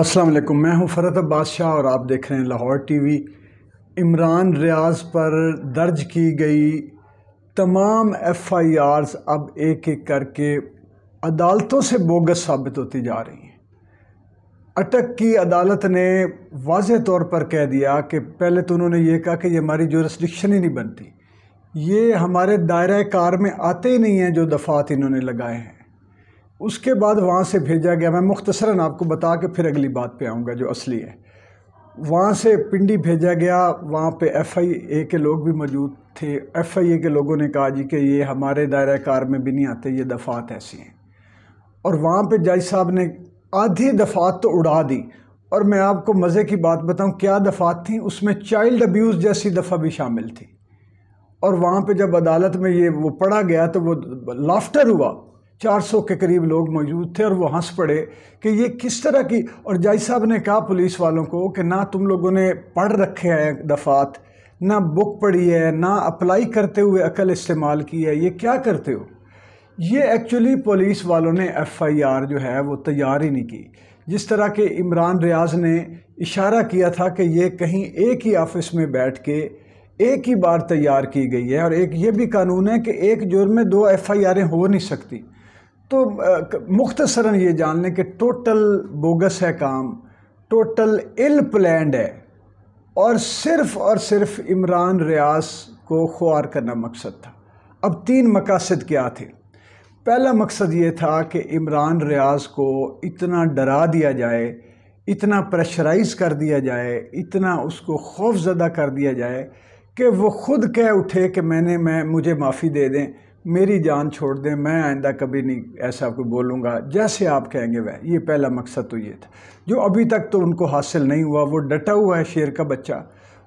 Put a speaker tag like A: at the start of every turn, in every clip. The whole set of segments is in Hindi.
A: अस्सलाम वालेकुम मैं हूं फ़रत बादशाह और आप देख रहे हैं लाहौर टीवी इमरान रियाज पर दर्ज की गई तमाम एफ़ आई आर्स अब एक एक करके अदालतों से बोगस साबित होती जा रही हैं अटक की अदालत ने वाज तौर पर कह दिया कि पहले तो उन्होंने ये कहा कि ये हमारी जो रेस्ट्रिक्शन ही नहीं बनती ये हमारे दायरा कार में आते ही नहीं हैं जो दफ़ात इन्होंने लगाए हैं उसके बाद वहाँ से भेजा गया मैं मुख्तसरा आपको बता के फिर अगली बात पे आऊँगा जो असली है वहाँ से पिंडी भेजा गया वहाँ पे एफआईए के लोग भी मौजूद थे एफआईए के लोगों ने कहा जी कि ये हमारे दायरा कार में भी नहीं आते ये दफ़ात ऐसी हैं और वहाँ पे जज साहब ने आधी दफ़ात तो उड़ा दी और मैं आपको मज़े की बात बताऊँ क्या दफ़ात थी उसमें चाइल्ड अब्यूज़ जैसी दफ़ा भी शामिल थी और वहाँ पे जब अदालत में ये वो पढ़ा गया तो वो लाफ्टर हुआ 400 के करीब लोग मौजूद थे और वो हंस पड़े कि ये किस तरह की और जाय साहब ने कहा पुलिस वालों को कि ना तुम लोगों ने पढ़ रखे हैं दफ़ात ना बुक पढ़ी है ना अप्लाई करते हुए अकल इस्तेमाल की है ये क्या करते हो ये एक्चुअली पुलिस वालों ने एफआईआर जो है वो तैयार ही नहीं की जिस तरह के इमरान रियाज ने इशारा किया था कि ये कहीं एक ही ऑफिस में बैठ के एक ही बार तैयार की गई है और एक ये भी कानून है कि एक जुर्म में दो एफ आई आरें हो नहीं सकती तो मुख्तसरा ये जान लें कि टोटल बोगस है काम टोटल इल प्लैंड है और सिर्फ और सिर्फ इमरान रियाज को ख्वार करना मकसद था अब तीन मकासद क्या थे पहला मकसद ये था कि इमरान रियाज को इतना डरा दिया जाए इतना प्रेशराइज कर दिया जाए इतना उसको खौफजदा कर दिया जाए कि वो ख़ुद कह उठे कि मैंने मैं मुझे माफ़ी दे दें मेरी जान छोड़ दें मैं आइंदा कभी नहीं ऐसा कोई बोलूँगा जैसे आप कहेंगे वह ये पहला मकसद तो ये था जो अभी तक तो उनको हासिल नहीं हुआ वो डटा हुआ है शेर का बच्चा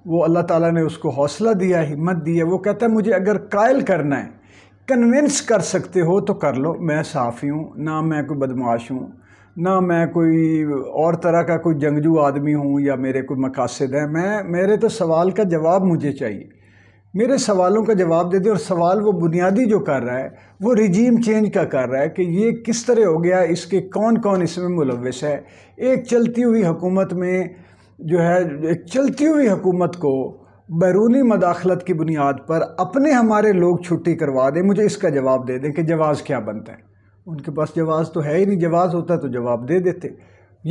A: वो अल्लाह ताला ने उसको हौसला दिया हिम्मत दी है वो कहता है मुझे अगर कायल करना है कन्विंस कर सकते हो तो कर लो मैं साफ़ी हूँ ना मैं कोई बदमाश हूँ ना मैं कोई और तरह का कोई जंगजू आदमी हूँ या मेरे कोई मकासद हैं मैं मेरे तो सवाल का जवाब मुझे चाहिए मेरे सवालों का जवाब दे दे और सवाल वो बुनियादी जो कर रहा है वो रिजीम चेंज का कर रहा है कि ये किस तरह हो गया इसके कौन कौन इसमें मुलविस है एक चलती हुई हुकूमत में जो है एक चलती हुई हुकूमत को बैरूनी मदाखलत की बुनियाद पर अपने हमारे लोग छुट्टी करवा दें मुझे इसका जवाब दे दें कि जवाज़ क्या बनता है उनके पास जवाज़ तो है ही नहीं जवाज़ होता तो जवाब दे देते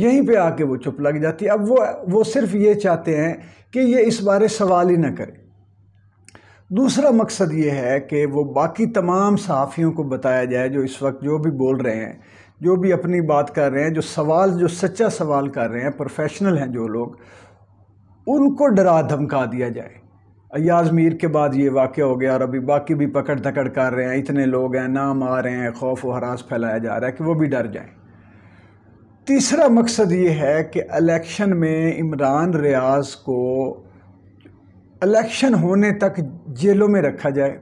A: यहीं पे आके वो चुप लग जाती अब वो वो सिर्फ ये चाहते हैं कि ये इस बारे सवाल ही ना करें दूसरा मकसद ये है कि वो बाकी तमाम सहाफ़ियों को बताया जाए जो इस वक्त जो भी बोल रहे हैं जो भी अपनी बात कर रहे हैं जो सवाल जो सच्चा सवाल कर रहे हैं प्रोफेशनल हैं जो लोग उनको डरा धमका दिया जाए अयाज मीर के बाद ये वाक़ हो गया और अभी बाकी भी पकड़ धकड़ कर रहे हैं इतने लोग हैं नाम आ रहे हैं खौफ व हरास फैलाया जा रहा है कि वो भी डर जाएं तीसरा मकसद ये है कि इलेक्शन में इमरान रियाज को इलेक्शन होने तक जेलों में रखा जाए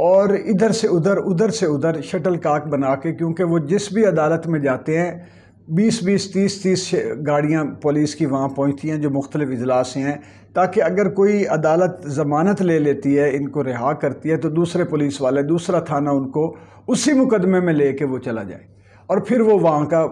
A: और इधर से उधर उधर से उधर शटल काक बना के क्योंकि वो जिस भी अदालत में जाते हैं बीस बीस तीस तीस गाड़ियाँ पुलिस की वहाँ पहुँचती हैं जो मुख्तलिफ अजलास हैं ताकि अगर कोई अदालत ज़मानत ले लेती है इनको रिहा करती है तो दूसरे पुलिस वाले दूसरा थाना उनको उसी मुकदमे में ले कर वो चला जाए और फिर वो वहाँ का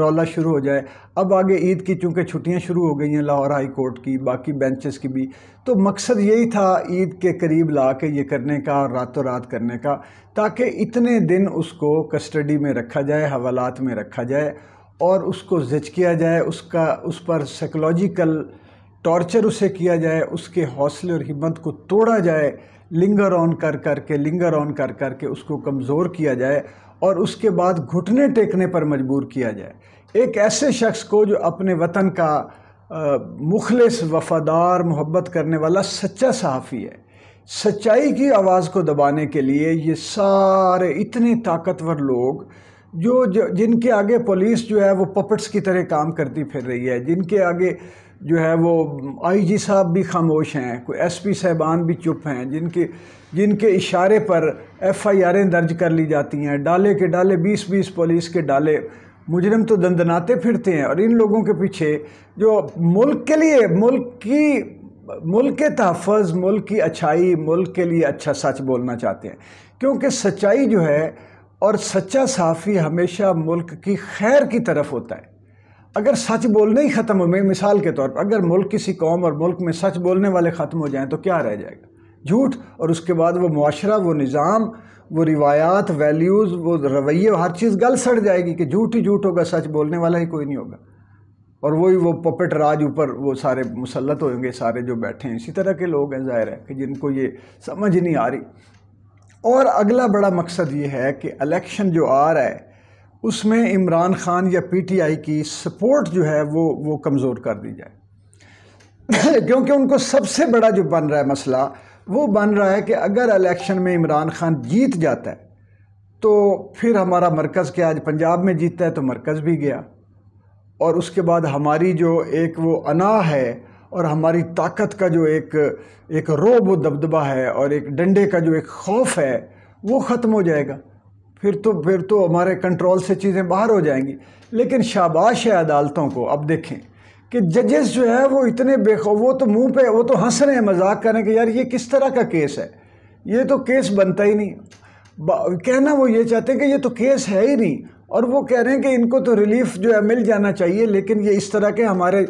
A: रौला शुरू हो जाए अब आगे ईद की चूँकि छुट्टियाँ शुरू हो गई हैं लाहौर हाई कोर्ट की बाकी बेंचेस की भी तो मकसद यही था ईद के करीब ला के ये करने का और रातों रात करने का ताकि इतने दिन उसको कस्टडी में रखा जाए हवालात में रखा जाए और उसको जिच किया जाए उसका उस पर साइकोलॉजिकल टॉर्चर उसे किया जाए उसके हौसले और हिम्मत को तोड़ा जाए लिंगर ऑन कर कर के लिंगर ऑन कर कर के उसको कमज़ोर किया जाए और उसके बाद घुटने टेकने पर मजबूर किया जाए एक ऐसे शख्स को जो अपने वतन का मुखलस वफादार मोहब्बत करने वाला सच्चा सहाफ़ी है सच्चाई की आवाज़ को दबाने के लिए ये सारे इतने ताकतवर लोग जो, जो जिनके आगे पुलिस जो है वो पपट्स की तरह काम करती फिर रही है जिनके आगे जो है वो आईजी साहब भी खामोश हैं कोई एसपी साहबान भी चुप हैं जिनके जिनके इशारे पर एफआईआरें दर्ज कर ली जाती हैं डाले के डाले बीस बीस पुलिस के डाले मुजरम तो दंदनाते फिरते हैं और इन लोगों के पीछे जो मुल्क के लिए मुल्क की मुल्क के तहफ़ मुल्क की अच्छाई मुल्क के लिए अच्छा सच बोलना चाहते हैं क्योंकि सच्चाई जो है और सच्चा साफ़ी हमेशा मुल्क की खैर की तरफ होता है अगर सच बोलने ही ख़त्म हो गए मिसाल के तौर पर अगर मुल्क किसी कौम और मुल्क में सच बोलने वाले ख़त्म हो जाएँ तो क्या रह जाएगा झूठ और उसके बाद वो माशरा वो निज़ाम वो रिवायात वैल्यूज़ वो रवैये हर चीज़ गल सड़ जाएगी कि झूठ ही झूठ होगा सच बोलने वाला ही कोई नहीं होगा और वही वो, वो पपेट राज ऊपर वो सारे मुसलत होंगे सारे जो बैठे हैं इसी तरह के लोग हैं ज़ाहिर है कि जिनको ये समझ नहीं आ रही और अगला बड़ा मकसद ये है कि अलेक्शन जो आ रहा है उसमें इमरान खान या पीटीआई की सपोर्ट जो है वो वो कमज़ोर कर दी जाए क्योंकि उनको सबसे बड़ा जो बन रहा है मसला वो बन रहा है कि अगर इलेक्शन में इमरान खान जीत जाता है तो फिर हमारा मरकज़ क्या आज पंजाब में जीतता है तो मरकज़ भी गया और उसके बाद हमारी जो एक वो अना है और हमारी ताकत का जो एक एक रोब दबदबा है और एक डंडे का जो एक खौफ है वो ख़त्म हो जाएगा फिर तो फिर तो हमारे कंट्रोल से चीज़ें बाहर हो जाएंगी लेकिन शाबाश है अदालतों को अब देखें कि जजेस जो है वो इतने बेखो वो तो मुंह पे वो तो हंस रहे हैं मजाक कर रहे हैं कि यार ये किस तरह का केस है ये तो केस बनता ही नहीं कहना वो ये चाहते हैं कि ये तो केस है ही नहीं और वो कह रहे हैं कि इनको तो रिलीफ जो है मिल जाना चाहिए लेकिन ये इस तरह के हमारे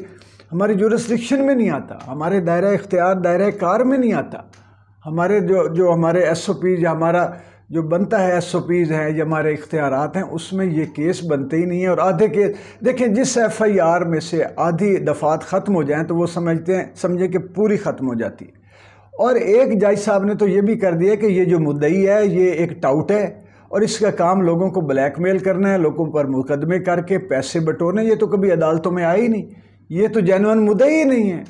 A: हमारे जोरस्टिक्शन में नहीं आता हमारे दायरा इख्तियार दायरा कार में नहीं आता हमारे जो जो हमारे एस ओ पी हमारा जो बनता है एस ओ पीज़ हैं या हमारे इख्तियारत हैं उसमें ये केस बनते ही नहीं है और आधे केस देखें जिस एफ़ आई आर में से आधी दफ़ात ख़त्म हो जाएँ तो वो समझते हैं समझें कि पूरी ख़त्म हो जाती है और एक जज साहब ने तो ये भी कर दिया कि ये जो मुद्दई है ये एक टाउट है और इसका काम लोगों को ब्लैकमेल करना है लोगों पर मुकदमे करके पैसे बटोरने ये तो कभी अदालतों में आए ही नहीं ये तो जैनवन मुद्दा ही नहीं है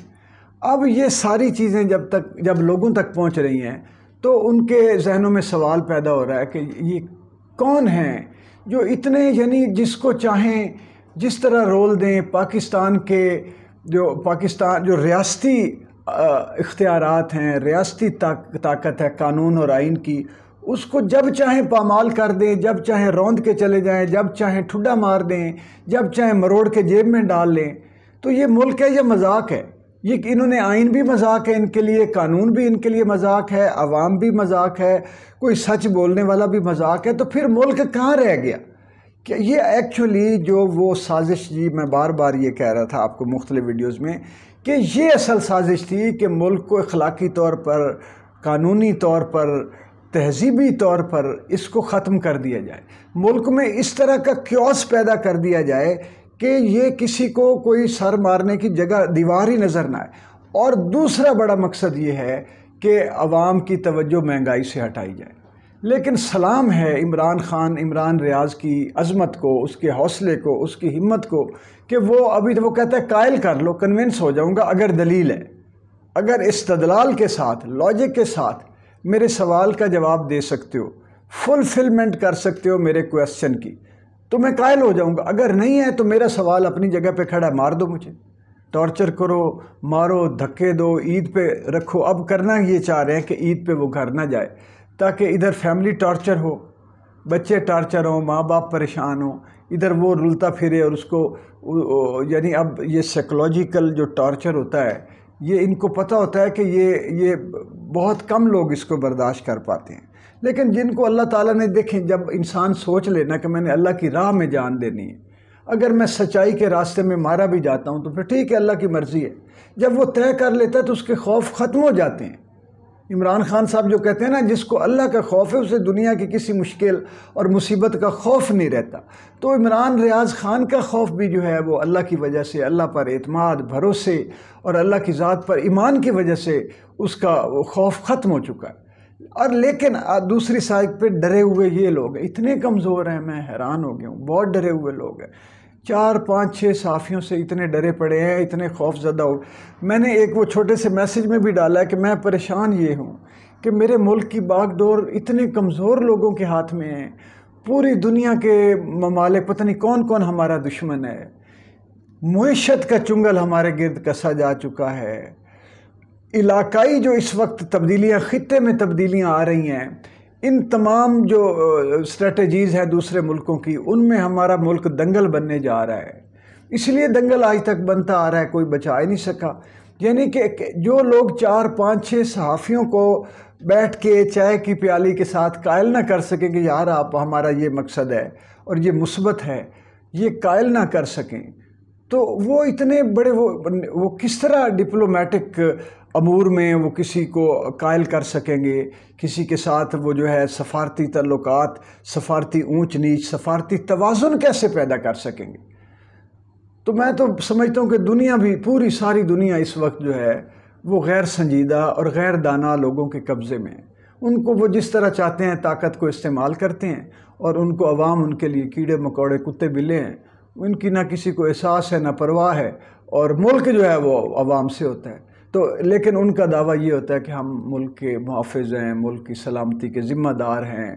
A: अब ये सारी चीज़ें जब तक जब लोगों तक पहुंच रही हैं तो उनके जहनों में सवाल पैदा हो रहा है कि ये कौन हैं जो इतने यानी जिसको चाहें जिस तरह रोल दें पाकिस्तान के जो पाकिस्तान जो रियासती इख्तियार हैं रियासती ताक, ताकत है कानून और आइन की उसको जब चाहें पामाल कर दें जब चाहें रौंद के चले जाएं जब चाहें ठुड्डा मार दें जब चाहें मरोड़ के जेब में डाल लें तो ये मुल्क है या मजाक है ये इन्होंने आइन भी मजाक है इनके लिए कानून भी इनके लिए मजाक है आवाम भी मजाक है कोई सच बोलने वाला भी मजाक है तो फिर मुल्क कहाँ रह गया कि ये एक्चुअली जो वो साजिश जी मैं बार बार ये कह रहा था आपको मुख्तलि वीडियोज़ में कि ये असल साजिश थी कि मुल्क को अखलाकी तौर पर कानूनी तौर पर तहजीबी तौर पर इसको ख़त्म कर दिया जाए मुल्क में इस तरह का क्योस पैदा कर दिया जाए कि ये किसी को कोई सर मारने की जगह दीवार ही नज़र ना आए और दूसरा बड़ा मकसद ये है कि आवाम की तवज्जो महंगाई से हटाई जाए लेकिन सलाम है इमरान ख़ान इमरान रियाज की अज़मत को उसके हौसले को उसकी हिम्मत को कि वो अभी तो वो कहता है कायल कर लो कन्विंस हो जाऊँगा अगर दलील है अगर इस्तदलाल के साथ लॉजिक के साथ मेरे सवाल का जवाब दे सकते हो फुलफिलमेंट कर सकते हो मेरे क्वेश्चन की तो मैं कायल हो जाऊंगा अगर नहीं है तो मेरा सवाल अपनी जगह पे खड़ा है मार दो मुझे टॉर्चर करो मारो धक्के दो ईद पे रखो अब करना ये चाह रहे हैं कि ईद पे वो घर ना जाए ताकि इधर फैमिली टॉर्चर हो बच्चे टॉर्चर हों माँ बाप परेशान हों इधर वो रुलता फिरे और उसको यानी अब ये साइकोलॉजिकल जो टॉर्चर होता है ये इनको पता होता है कि ये ये बहुत कम लोग इसको बर्दाश्त कर पाते हैं लेकिन जिनको अल्लाह ताला ने देखें जब इंसान सोच लेना कि मैंने अल्लाह की राह में जान देनी है अगर मैं सच्चाई के रास्ते में मारा भी जाता हूँ तो फिर ठीक है अल्लाह की मर्ज़ी है जब वो तय कर लेता है तो उसके खौफ ख़त्म हो जाते हैं इमरान खान साहब जो कहते हैं ना जिसको अल्लाह का खौफ है उसे दुनिया की किसी मुश्किल और मुसीबत का खौफ नहीं रहता तो इमरान रियाज खान का खौफ भी जो है वो अल्लाह की वजह से अल्लाह पर अतमाद भरोसे और अल्लाह की ज़ात पर ईमान की वजह से उसका खौफ ख़त्म हो चुका है और लेकिन दूसरी साइड पे डरे हुए ये लोग हैं इतने कमज़ोर हैं मैं हैरान हो गया हूँ बहुत डरे हुए लोग हैं चार पाँच छः साफियों से इतने डरे पड़े हैं इतने खौफ ज़्यादा हो मैंने एक वो छोटे से मैसेज में भी डाला है कि मैं परेशान ये हूँ कि मेरे मुल्क की बागडोर इतने कमज़ोर लोगों के हाथ में है पूरी दुनिया के ममालिक पता नहीं कौन कौन हमारा दुश्मन है मीशत का चुंगल हमारे गिरद कसा जा चुका है इलाकाई जो इस वक्त तब्दीलियाँ ख़त्े में तब्दीलियाँ आ रही हैं इन तमाम जो स्ट्रेटजीज़ हैं दूसरे मुल्कों की उनमें हमारा मुल्क दंगल बनने जा रहा है इसलिए दंगल आज तक बनता आ रहा है कोई बचा ही नहीं सका यानी कि जो लोग चार पाँच छः सहाफ़ियों को बैठ के चाय की प्याली के साथ कायल ना कर सकें कि यार आप हमारा ये मकसद है और ये मुसबत है ये कायल ना कर सकें तो वो इतने बड़े वो वो किस तरह डिप्लोमेटिक अमूर में वो किसी को कायल कर सकेंगे किसी के साथ वो जो है सफारती तल्लक सफारती ऊंच नीच सफारती तोज़ुन कैसे पैदा कर सकेंगे तो मैं तो समझता हूँ कि दुनिया भी पूरी सारी दुनिया इस वक्त जो है वो गैर संजीदा और गैर दाना लोगों के कब्ज़े में उनको वो जिस तरह चाहते हैं ताकत को इस्तेमाल करते हैं और उनको अवाम उनके लिए कीड़े मकोड़े कुत्ते बिले हैं उनकी ना किसी को एहसास है ना परवाह है और मुल्क जो है वो आवाम से होता है तो लेकिन उनका दावा ये होता है कि हम मुल्क के मुहाफ़ हैं मुल्क की सलामती के ज़िम्मेदार हैं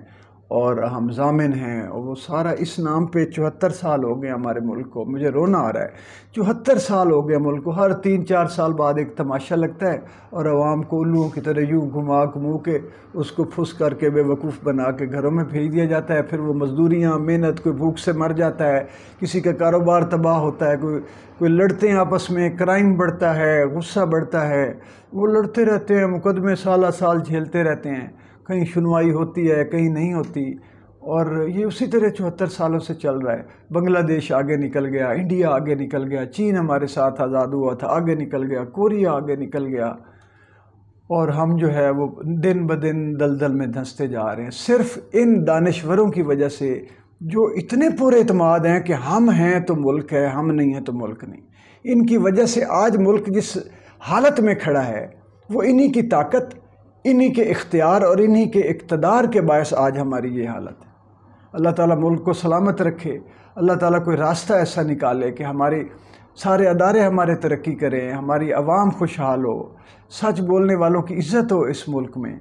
A: और हम जामिन हैं और वो सारा इस नाम पे चौहत्तर साल हो गए हमारे मुल्क को मुझे रोना आ रहा है चौहत्तर साल हो गया मुल्क को हर तीन चार साल बाद एक तमाशा लगता है और आवाम को उल्लुओं की तरह यूँ घुमा घुमू के उसको फुस करके बेवकूफ़ बना के घरों में भेज दिया जाता है फिर वो मजदूरियाँ मेहनत कोई भूख से मर जाता है किसी का कारोबार तबाह होता है कोई कोई लड़ते हैं आपस में क्राइम बढ़ता है गुस्सा बढ़ता है वो लड़ते रहते हैं मुकदमे साल साल झेलते रहते हैं कहीं सुनवाई होती है कहीं नहीं होती और ये उसी तरह चौहत्तर सालों से चल रहा है बांग्लादेश आगे निकल गया इंडिया आगे निकल गया चीन हमारे साथ आज़ाद हुआ था आगे निकल गया कोरिया आगे निकल गया और हम जो है वो दिन ब दिन दलदल में धंसते जा रहे हैं सिर्फ इन दानश्वरों की वजह से जो इतने पूरे इतमाद हैं कि हम हैं तो मुल्क है हम नहीं हैं तो मुल्क नहीं इनकी वजह से आज मुल्क जिस हालत में खड़ा है वो इन्हीं की ताकत इन्हीं के इख्तियार और इन्हीं के इकतदार के बायस आज हमारी ये हालत है अल्लाह ताला मुल्क को सलामत रखे अल्लाह ताला कोई रास्ता ऐसा निकाले कि हमारे सारे अदारे हमारे तरक्की करें हमारी आवाम खुशहाल हो सच बोलने वालों की इज्जत हो इस मुल्क में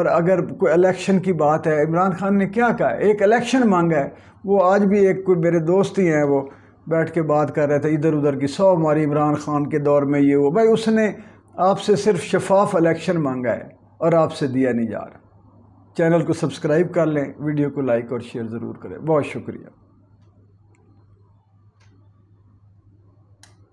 A: और अगर कोई इलेक्शन की बात है इमरान खान ने क्या कहा एक इलेक्शन मांगा है वो आज भी एक कोई मेरे दोस्त ही हैं वो बैठ के बात कर रहे थे इधर उधर की सौ हमारी इमरान खान के दौर में ये हो भाई उसने आपसे सिर्फ शफाफ इलेक्शन मांगा है और आपसे दिया नहीं जा रहा चैनल को सब्सक्राइब कर लें वीडियो को लाइक और शेयर ज़रूर करें बहुत शुक्रिया